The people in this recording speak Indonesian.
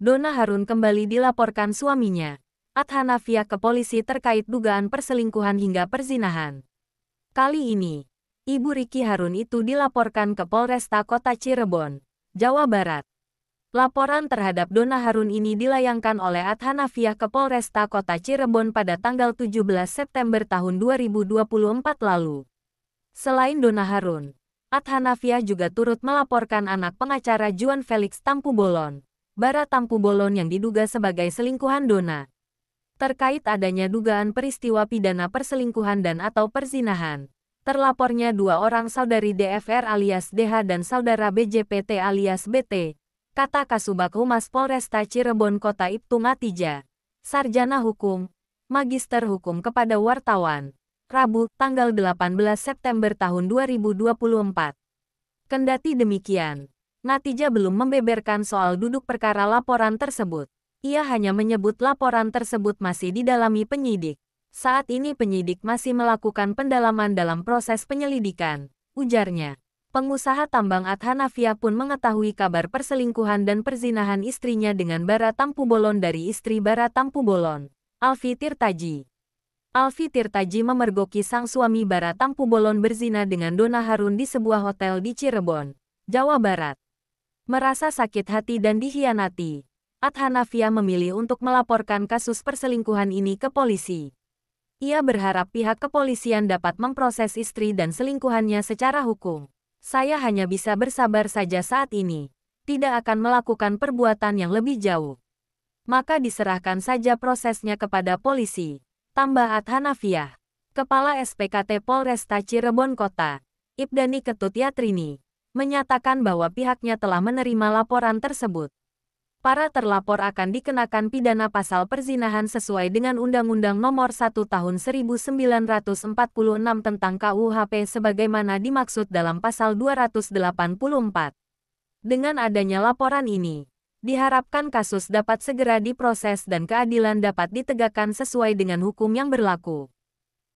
Dona Harun kembali dilaporkan suaminya, Adhanafia ke polisi terkait dugaan perselingkuhan hingga perzinahan. Kali ini, Ibu Riki Harun itu dilaporkan ke Polresta Kota Cirebon, Jawa Barat. Laporan terhadap Dona Harun ini dilayangkan oleh Adhanafia ke Polresta Kota Cirebon pada tanggal 17 September tahun 2024 lalu. Selain Dona Harun, Adhanafia juga turut melaporkan anak pengacara Juan Felix Tampu bara tampu bolon yang diduga sebagai selingkuhan Dona. Terkait adanya dugaan peristiwa pidana perselingkuhan dan atau perzinahan, terlapornya dua orang saudari DFR alias DH dan saudara BJPT alias BT, kata Kasubag Humas Polresta Cirebon Kota Ibtu Matija, Sarjana Hukum, Magister Hukum kepada wartawan. Rabu, tanggal 18 September tahun 2024. Kendati demikian, Natija belum membeberkan soal duduk perkara laporan tersebut. Ia hanya menyebut laporan tersebut masih didalami penyidik. Saat ini penyidik masih melakukan pendalaman dalam proses penyelidikan, ujarnya. Pengusaha tambang Adhanafia pun mengetahui kabar perselingkuhan dan perzinahan istrinya dengan Bara Tampu Bolon dari istri Bara Tampu Bolon, Alfi Tirtaji. Alfi Tirtaji memergoki sang suami Bara Tampu Bolon berzina dengan Dona Harun di sebuah hotel di Cirebon, Jawa Barat merasa sakit hati dan dihianati. Adhanafia memilih untuk melaporkan kasus perselingkuhan ini ke polisi. Ia berharap pihak kepolisian dapat memproses istri dan selingkuhannya secara hukum. Saya hanya bisa bersabar saja saat ini. Tidak akan melakukan perbuatan yang lebih jauh. Maka diserahkan saja prosesnya kepada polisi. Tambah Adhanafiah. Kepala SPKT Polresta Cirebon Kota, Ibdani Ketut Yatrini menyatakan bahwa pihaknya telah menerima laporan tersebut. Para terlapor akan dikenakan pidana pasal perzinahan sesuai dengan Undang-Undang Nomor 1 Tahun 1946 tentang KUHP sebagaimana dimaksud dalam pasal 284. Dengan adanya laporan ini, diharapkan kasus dapat segera diproses dan keadilan dapat ditegakkan sesuai dengan hukum yang berlaku.